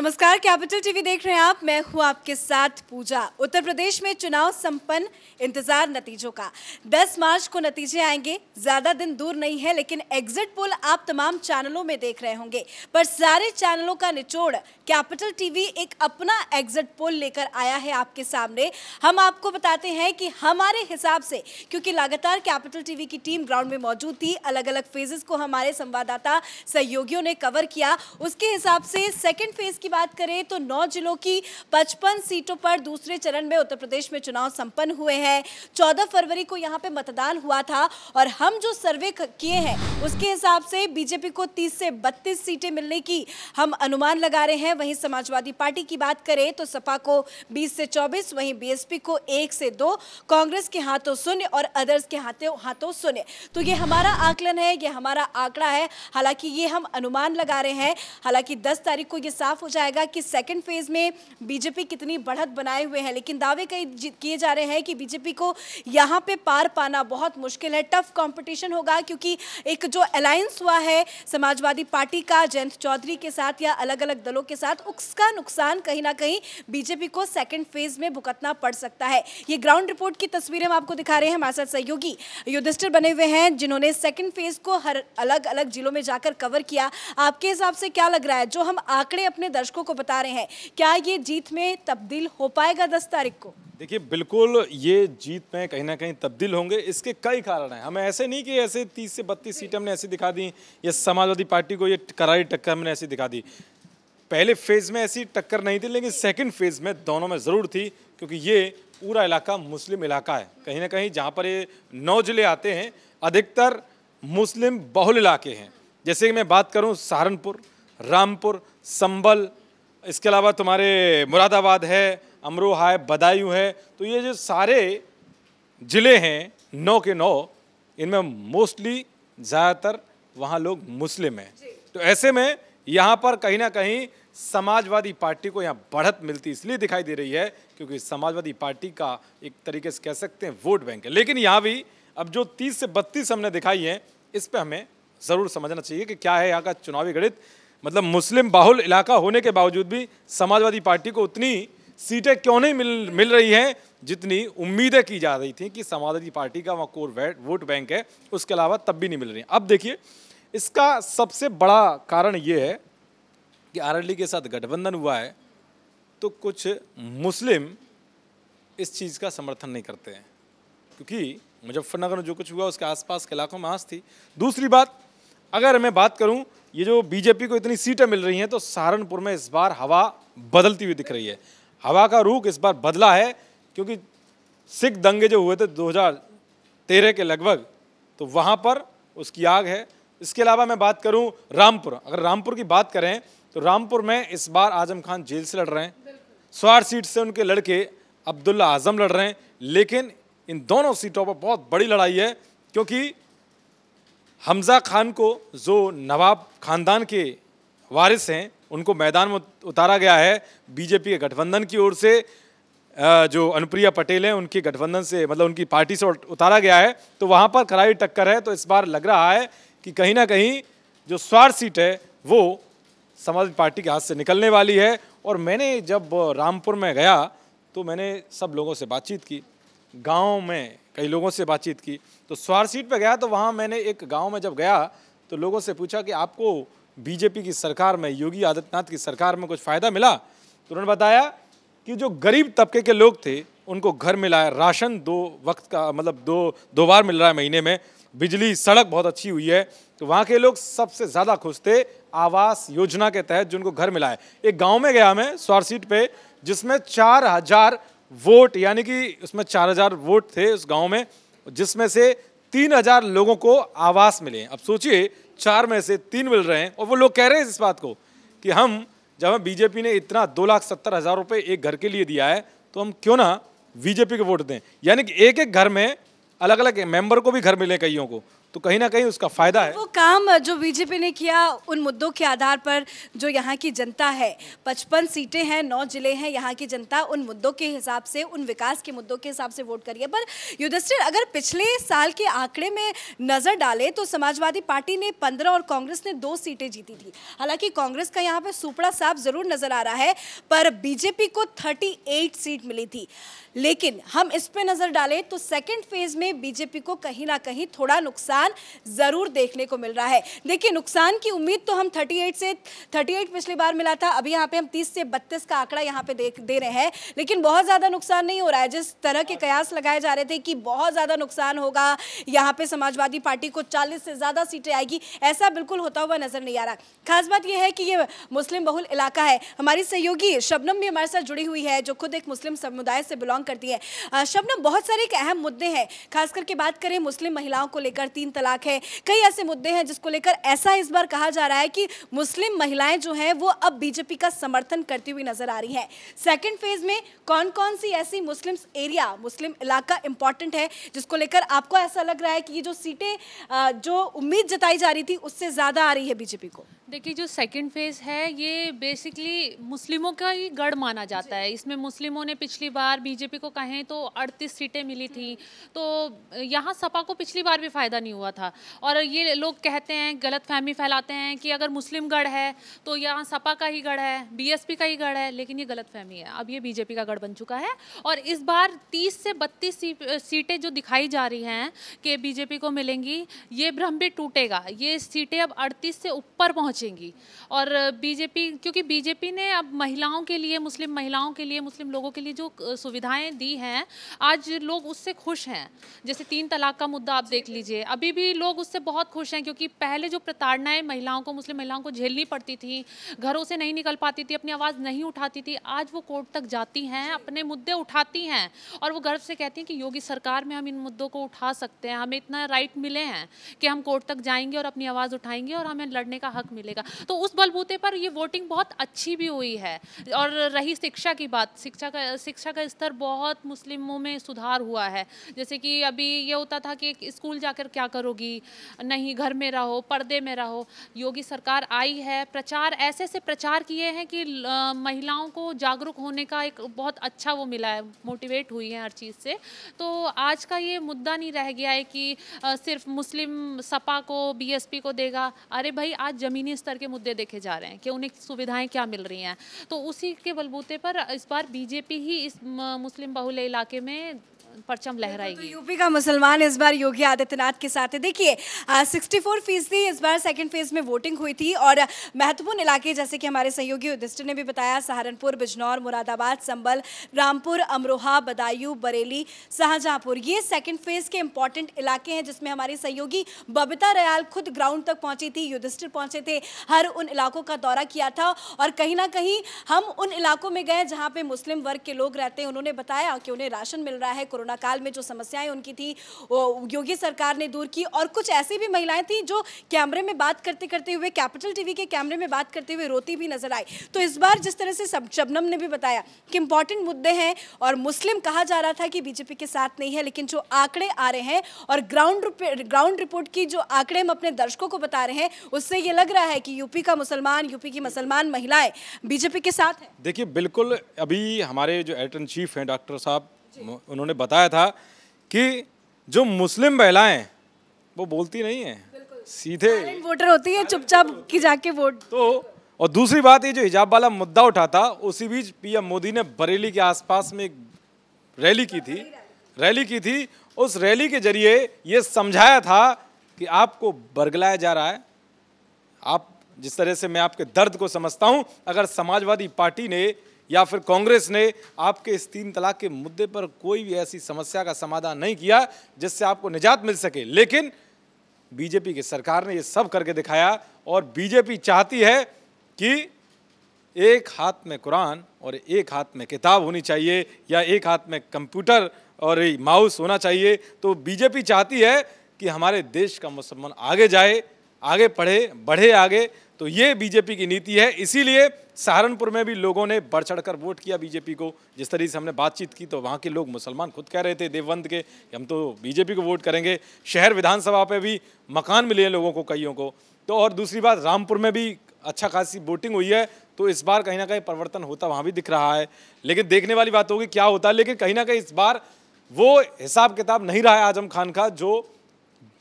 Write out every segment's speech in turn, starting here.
नमस्कार capital TV देख रहे हैं आप मैं हूं आपके साथ पूजा उत्तर प्रदेश में चुनाव संपन्न इंतजार नतीजों का 10 मार्च को नतीजे आएंगे ज्यादा दिन दूर नहीं है लेकिन एग्जिट पोल आप तमाम चैनलों में देख रहे होंगे पर सारे चैनलों का निचोड़ कैपिटल टीवी एक अपना एग्जिट पोल लेकर आया है आपके सामने हम आपको बताते हैं कि हमारे हिसाब से क्योंकि लगातार कैपिटल टीवी की टीम ग्राउंड में मौजूद थी अलग अलग फेजेस को हमारे संवाददाता सहयोगियों ने कवर किया उसके हिसाब से सेकेंड फेज की बात करें तो नौ जिलों की पचपन सीटों पर दूसरे चरण में उत्तर प्रदेश में चुनाव संपन्न हुए हैं चौदह फरवरी को यहाँ पे मतदान हुआ था और हम जो सर्वे किए हैं उसके हिसाब से बीजेपी को तीस से बत्तीस सीटें मिलने की हम अनुमान लगा रहे हैं वहीं समाजवादी पार्टी की बात करें तो सपा को बीस से चौबीस वहीं बीएसपी को एक से दो कांग्रेस के हाथों शून्य और अदर्स के हाथों हाथों शून्य तो ये हमारा आकलन है ये हमारा आंकड़ा है हालांकि ये हम अनुमान लगा रहे हैं हालांकि दस तारीख को ये साफ हो जाए जाएगा कि सेकंड फेज में बीजेपी कितनी बढ़त बनाए हुए हैं लेकिन दावे कई किए जा रहे हैं कि बीजेपी को यहाँ पे पार पाना बहुत मुश्किल है टफ कंपटीशन होगा क्योंकि एक जो अलायंस हुआ है समाजवादी पार्टी का जयंत चौधरी के साथ या अलग अलग दलों के साथ उसका नुकसान कहीं ना कहीं बीजेपी को सेकेंड फेज में भुगतना पड़ सकता है ये ग्राउंड रिपोर्ट की तस्वीरें हम आपको दिखा रहे हैं हमारे साथ सहयोगी युधिष्ठिर बने हुए हैं जिन्होंने सेकेंड फेज को हर अलग अलग जिलों में जाकर कवर किया आपके हिसाब से क्या लग रहा है जो हम आंकड़े अपने दर्शक दर्शकों को बता रहे हैं क्या ये जीत में तब्दील हो पाएगा दस तारीख को देखिए बिल्कुल ये जीत में कहीं ना कहीं तब्दील होंगे इसके कई कारण हैं हमें ऐसे नहीं कि ऐसे 30 से 32 सीट हमने ऐसी दिखा दी या समाजवादी पार्टी को ये करारी टक्कर हमने ऐसी दिखा दी पहले फेज़ में ऐसी टक्कर नहीं थी लेकिन सेकंड फेज़ में दोनों में ज़रूर थी क्योंकि ये पूरा इलाका मुस्लिम इलाका है कहीं ना कहीं जहाँ पर ये नौ जिले आते हैं अधिकतर मुस्लिम बहुल इलाके हैं जैसे कि मैं बात करूँ सहारनपुर रामपुर संबल इसके अलावा तुम्हारे मुरादाबाद है अमरोहा है बदायूं है तो ये जो सारे ज़िले हैं नौ के नौ इनमें मोस्टली ज़्यादातर वहाँ लोग मुस्लिम हैं तो ऐसे में यहाँ पर कहीं ना कहीं समाजवादी पार्टी को यहाँ बढ़त मिलती इसलिए दिखाई दे रही है क्योंकि समाजवादी पार्टी का एक तरीके से कह सकते हैं वोट बैंक है लेकिन यहाँ भी अब जो तीस से बत्तीस हमने दिखाई है इस पर हमें ज़रूर समझना चाहिए कि क्या है यहाँ का चुनावी गणित मतलब मुस्लिम बाहुल इलाका होने के बावजूद भी समाजवादी पार्टी को उतनी सीटें क्यों नहीं मिल मिल रही हैं जितनी उम्मीदें की जा रही थी कि समाजवादी पार्टी का वहाँ कोर वोट बैंक है उसके अलावा तब भी नहीं मिल रही अब देखिए इसका सबसे बड़ा कारण ये है कि आर के साथ गठबंधन हुआ है तो कुछ मुस्लिम इस चीज़ का समर्थन नहीं करते हैं क्योंकि मुजफ्फरनगर में जो कुछ हुआ उसके आसपास के इलाकों में आस थी दूसरी बात अगर मैं बात करूं ये जो बीजेपी को इतनी सीटें मिल रही हैं तो सहारनपुर में इस बार हवा बदलती हुई दिख रही है हवा का रुख इस बार बदला है क्योंकि सिख दंगे जो हुए थे 2013 के लगभग तो वहाँ पर उसकी आग है इसके अलावा मैं बात करूँ रामपुर अगर रामपुर की बात करें तो रामपुर में इस बार आजम खान जेल से लड़ रहे हैं स्वार सीट से उनके लड़के अब्दुल्ला आजम लड़ रहे हैं लेकिन इन दोनों सीटों पर बहुत बड़ी लड़ाई है क्योंकि हमज़ा खान को जो नवाब खानदान के वारिस हैं उनको मैदान में उतारा गया है बीजेपी के गठबंधन की ओर से जो अनुप्रिया पटेल हैं उनके गठबंधन से मतलब उनकी पार्टी से उतारा गया है तो वहाँ पर कड़ाई टक्कर है तो इस बार लग रहा है कि कहीं ना कहीं जो स्वार सीट है वो समाजवादी पार्टी के हाथ से निकलने वाली है और मैंने जब रामपुर में गया तो मैंने सब लोगों से बातचीत की गाँव में कई लोगों से बातचीत की तो स्वार सीट पर गया तो वहाँ मैंने एक गाँव में जब गया तो लोगों से पूछा कि आपको बीजेपी की सरकार में योगी आदित्यनाथ की सरकार में कुछ फ़ायदा मिला तो उन्होंने बताया कि जो गरीब तबके के लोग थे उनको घर मिला है राशन दो वक्त का मतलब दो दो बार मिल रहा है महीने में बिजली सड़क बहुत अच्छी हुई है तो वहाँ के लोग सबसे ज़्यादा खुश थे आवास योजना के तहत जिनको घर मिला है एक गांव में गया मैं स्वार सीट पर जिसमें चार हजार वोट यानी कि उसमें चार हजार वोट थे उस गांव में जिसमें से तीन हजार लोगों को आवास मिले अब सोचिए चार में से तीन मिल रहे हैं और वो लोग कह रहे हैं इस बात को कि हम जब हम बीजेपी ने इतना दो लाख सत्तर हज़ार रुपये एक घर के लिए दिया है तो हम क्यों ना बीजेपी को वोट दें यानी कि एक एक घर में अलग अलग मेंबर को भी घर मिले कईयों को तो कहीं ना कहीं उसका फायदा है वो काम जो बीजेपी ने किया उन मुद्दों के आधार पर जो यहाँ की जनता है पचपन सीटें हैं नौ जिले हैं यहाँ की जनता उन मुद्दों के हिसाब से उन विकास के मुद्दों के हिसाब से वोट करिए पर युधिष्ठिर अगर पिछले साल के आंकड़े में नज़र डाले तो समाजवादी पार्टी ने पंद्रह और कांग्रेस ने दो सीटें जीती थी हालांकि कांग्रेस का यहाँ पर सुपड़ा साफ जरूर नज़र आ रहा है पर बीजेपी को थर्टी सीट मिली थी लेकिन हम इस पर नज़र डालें तो सेकेंड फेज में बीजेपी को कहीं ना कहीं थोड़ा नुकसान नुकसान ज़रूर देखने को मिल रहा है देखिए नुकसान की उम्मीद तो हम 38 से 38 पिछली बार मिला था अभी यहाँ पे हम 30 से 32 का आंकड़ा यहाँ पे देख दे रहे हैं लेकिन बहुत ज़्यादा नुकसान नहीं हो रहा है जिस तरह के कयास लगाए जा रहे थे कि बहुत ज़्यादा नुकसान होगा यहाँ पे समाजवादी पार्टी को चालीस से ज़्यादा सीटें आएगी ऐसा बिल्कुल होता हुआ नज़र नहीं आ रहा खास बात यह है कि ये मुस्लिम बहुल इलाका है हमारी सहयोगी शबनम भी हमारे साथ जुड़ी हुई है जो खुद एक मुस्लिम समुदाय से बिलोंग करती है शबनम बहुत सारे एक अहम मुद्दे हैं खास करके बात करें मुस्लिम महिलाओं को लेकर तीन तीन तलाक है कई ऐसे मुद्दे हैं जिसको लेकर ऐसा इस बार कहा जा रहा है कि मुस्लिम महिलाएं जो हैं वो अब बीजेपी का समर्थन करती हुई नजर आ रही हैं सेकेंड फेज में कौन कौन सी ऐसी मुस्लिम एरिया मुस्लिम इलाका इंपॉर्टेंट है जिसको लेकर आपको ऐसा लग रहा है कि ये जो सीटें जो उम्मीद जताई जा रही थी उससे ज़्यादा आ रही है बीजेपी को देखिए जो सेकंड फेज़ है ये बेसिकली मुस्लिमों का ही गढ़ माना जाता है इसमें मुस्लिमों ने पिछली बार बीजेपी को कहें तो 38 सीटें मिली थी तो यहाँ सपा को पिछली बार भी फ़ायदा नहीं हुआ हुआ था और ये लोग कहते हैं गलत फहमी फैलाते हैं कि अगर मुस्लिम गढ़ है तो यहाँ सपा का ही गढ़ है बीएसपी का ही गढ़ है लेकिन ये गलत फहमी है अब ये बीजेपी का गढ़ बन चुका है और इस बार तीस से बत्तीस सीटें जो दिखाई जा रही हैं कि बीजेपी को मिलेंगी ये भ्रम भी टूटेगा ये सीटें अब अड़तीस से ऊपर पहुँचेंगी और बीजेपी क्योंकि बीजेपी ने अब महिलाओं के लिए मुस्लिम महिलाओं के लिए मुस्लिम लोगों के लिए जो सुविधाएं दी हैं आज लोग उससे खुश हैं जैसे तीन तलाक का मुद्दा आप देख लीजिए अभी अभी भी लोग उससे बहुत खुश हैं क्योंकि पहले जो प्रताड़नाएं महिलाओं को मुस्लिम महिलाओं को झेलनी पड़ती थी घरों से नहीं निकल पाती थी अपनी आवाज़ नहीं उठाती थी आज वो कोर्ट तक जाती हैं अपने मुद्दे उठाती हैं और वो गर्व से कहती हैं कि योगी सरकार में हम इन मुद्दों को उठा सकते हैं हमें इतना राइट मिले हैं कि हम कोर्ट तक जाएंगे और अपनी आवाज़ उठाएंगे और हमें लड़ने का हक मिलेगा तो उस बलबूते पर ये वोटिंग बहुत अच्छी भी हुई है और रही शिक्षा की बात शिक्षा का शिक्षा का स्तर बहुत मुस्लिमों में सुधार हुआ है जैसे कि अभी ये होता था कि स्कूल जाकर क्या कर करोगी नहीं घर में रहो पर्दे में रहो योगी सरकार आई है प्रचार ऐसे से प्रचार किए हैं कि महिलाओं को जागरूक होने का एक बहुत अच्छा वो मिला है मोटिवेट हुई है हर चीज़ से तो आज का ये मुद्दा नहीं रह गया है कि सिर्फ मुस्लिम सपा को बीएसपी को देगा अरे भाई आज ज़मीनी स्तर के मुद्दे देखे जा रहे हैं कि उन्हें सुविधाएं क्या मिल रही हैं तो उसी के बलबूते पर इस बार बीजेपी ही इस मुस्लिम बहुल इलाके में परचम तो लहराएगी तो यूपी का मुसलमान इस बार योगी आदित्यनाथ के साथ है देखिए 64 फीसदी इस बार सेकंड फेज में वोटिंग हुई थी और महत्वपूर्ण इलाके जैसे कि हमारे सहयोगी उदिष्ट ने भी बताया सहारनपुर बिजनौर मुरादाबाद संबल रामपुर अमरोहा बदायूं बरेली शाहजहांपुर ये सेकंड फेज के इंपॉर्टेंट इलाके हैं जिसमें हमारे सहयोगी बबिता रयाल खुद ग्राउंड तक पहुंची थी युधिष्ठिर पहुंचे थे हर उन इलाकों का दौरा किया था और कहीं ना कहीं हम उन इलाकों में गए जहाँ पे मुस्लिम वर्ग के लोग रहते हैं उन्होंने बताया कि उन्हें राशन मिल रहा है कोरोना काल में जो समस्याएं उनकी थी योगी सरकार ने दूर की और कुछ ऐसी भी महिलाएं थी जो कैमरे में बात करते करते हुए कैपिटल टीवी के कैमरे में बात करते हुए रोती भी नजर आई तो इस बार जिस तरह से शबनम ने भी बताया कि इंपॉर्टेंट मुद्दे हैं और मुस्लिम कहा जा रहा था कि बीजेपी के साथ नहीं है लेकिन जो आंकड़े आ रहे हैं और ग्राउंड ग्राउंड रिपोर्ट की जो आंकड़े हम अपने दर्शकों को बता रहे हैं उससे ये लग रहा है कि यूपी का मुसलमान यूपी की मुसलमान महिलाएं बीजेपी के साथ देखिए बिल्कुल अभी हमारे जो एडिटर चीफ हैं डॉक्टर साहब उन्होंने बताया था कि जो मुस्लिम महिलाएं वो बोलती नहीं है सीधे वोटर होती है चुपचाप की जाके वोट तो और दूसरी बात ये जो हिजाब वाला मुद्दा उठा था उसी बीच पीएम मोदी ने बरेली के आसपास में एक रैली की थी रैली की थी उस रैली के जरिए ये समझाया था कि आपको बरगलाया जा रहा है आप जिस तरह से मैं आपके दर्द को समझता हूं अगर समाजवादी पार्टी ने या फिर कांग्रेस ने आपके इस तीन तलाक के मुद्दे पर कोई भी ऐसी समस्या का समाधान नहीं किया जिससे आपको निजात मिल सके लेकिन बीजेपी की सरकार ने ये सब करके दिखाया और बीजेपी चाहती है कि एक हाथ में कुरान और एक हाथ में किताब होनी चाहिए या एक हाथ में कंप्यूटर और माउस होना चाहिए तो बीजेपी चाहती है कि हमारे देश का मुसलमान आगे जाए आगे पढ़े बढ़े आगे तो ये बीजेपी की नीति है इसीलिए सहारनपुर में भी लोगों ने बढ़ चढ़ कर वोट किया बीजेपी को जिस तरीके से हमने बातचीत की तो वहाँ के लोग मुसलमान खुद कह रहे थे देवबंद के हम तो बीजेपी को वोट करेंगे शहर विधानसभा पे भी मकान मिले हैं लोगों को कईयों को तो और दूसरी बात रामपुर में भी अच्छा खासी वोटिंग हुई है तो इस बार कहीं ना कहीं परिवर्तन होता वहाँ भी दिख रहा है लेकिन देखने वाली बात होगी क्या होता है लेकिन कहीं ना कहीं इस बार वो हिसाब किताब नहीं रहा है आजम खान का जो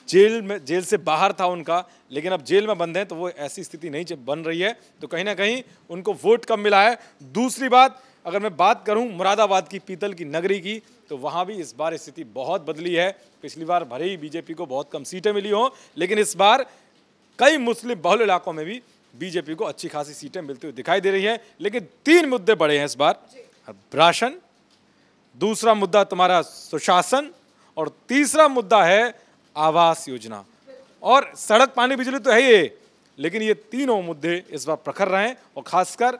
जेल में जेल से बाहर था उनका लेकिन अब जेल में बंद हैं तो वो ऐसी स्थिति नहीं बन रही है तो कहीं ना कहीं उनको वोट कम मिला है दूसरी बात अगर मैं बात करूं मुरादाबाद की पीतल की नगरी की तो वहां भी इस बार स्थिति बहुत बदली है पिछली बार भरे ही बीजेपी को बहुत कम सीटें मिली हों लेकिन इस बार कई मुस्लिम बहुल इलाकों में भी बीजेपी को अच्छी खासी सीटें मिलती हुई दिखाई दे रही है लेकिन तीन मुद्दे बड़े हैं इस बार राशन दूसरा मुद्दा तुम्हारा सुशासन और तीसरा मुद्दा है आवास योजना और सड़क पानी बिजली तो है ही लेकिन ये तीनों मुद्दे इस बार प्रखर रहे हैं और खासकर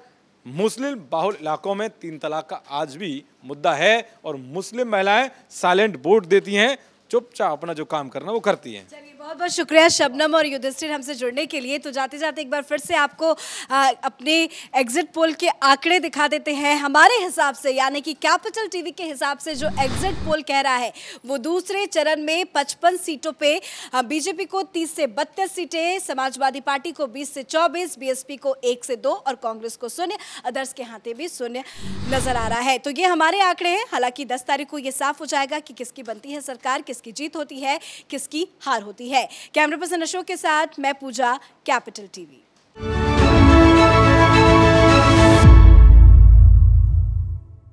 मुस्लिम बाहुल इलाकों में तीन तलाक का आज भी मुद्दा है और मुस्लिम महिलाएं साइलेंट वोट देती हैं चुपचाप अपना जो काम करना वो करती हैं बहुत बहुत शुक्रिया शबनम और युधिष्ठिर हमसे जुड़ने के लिए तो जाते जाते एक बार फिर से आपको अपने एग्जिट पोल के आंकड़े दिखा देते हैं हमारे हिसाब से यानी कि कैपिटल टीवी के हिसाब से जो एग्जिट पोल कह रहा है वो दूसरे चरण में पचपन सीटों पे बीजेपी को 30 से बत्तीस सीटें समाजवादी पार्टी को बीस से चौबीस बीएसपी को एक से दो और कांग्रेस को शून्य अदर्स के हाथे भी शून्य नजर आ रहा है तो ये हमारे आंकड़े हैं हालांकि दस तारीख को ये साफ हो जाएगा कि किसकी बनती है सरकार किसकी जीत होती है किसकी हार होती है है कैमरा पर्सन अशोक के साथ मैं पूजा कैपिटल टीवी